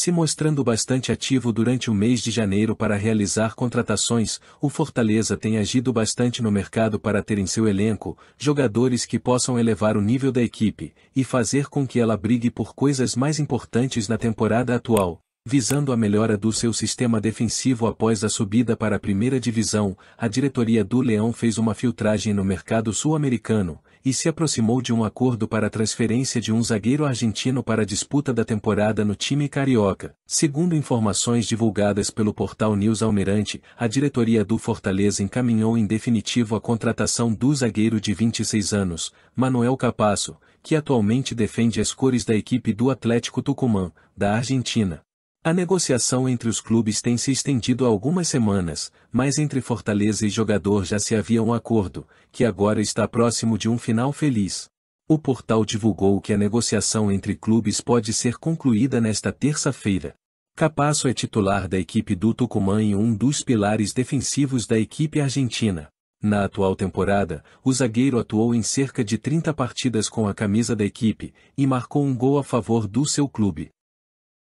se mostrando bastante ativo durante o mês de janeiro para realizar contratações, o Fortaleza tem agido bastante no mercado para ter em seu elenco jogadores que possam elevar o nível da equipe e fazer com que ela brigue por coisas mais importantes na temporada atual, visando a melhora do seu sistema defensivo após a subida para a primeira divisão, a diretoria do Leão fez uma filtragem no mercado sul-americano, e se aproximou de um acordo para a transferência de um zagueiro argentino para a disputa da temporada no time carioca. Segundo informações divulgadas pelo portal News Almirante, a diretoria do Fortaleza encaminhou em definitivo a contratação do zagueiro de 26 anos, Manuel Capasso, que atualmente defende as cores da equipe do Atlético Tucumã, da Argentina. A negociação entre os clubes tem se estendido algumas semanas, mas entre Fortaleza e jogador já se havia um acordo, que agora está próximo de um final feliz. O portal divulgou que a negociação entre clubes pode ser concluída nesta terça-feira. Capasso é titular da equipe do Tucumã e um dos pilares defensivos da equipe argentina. Na atual temporada, o zagueiro atuou em cerca de 30 partidas com a camisa da equipe e marcou um gol a favor do seu clube.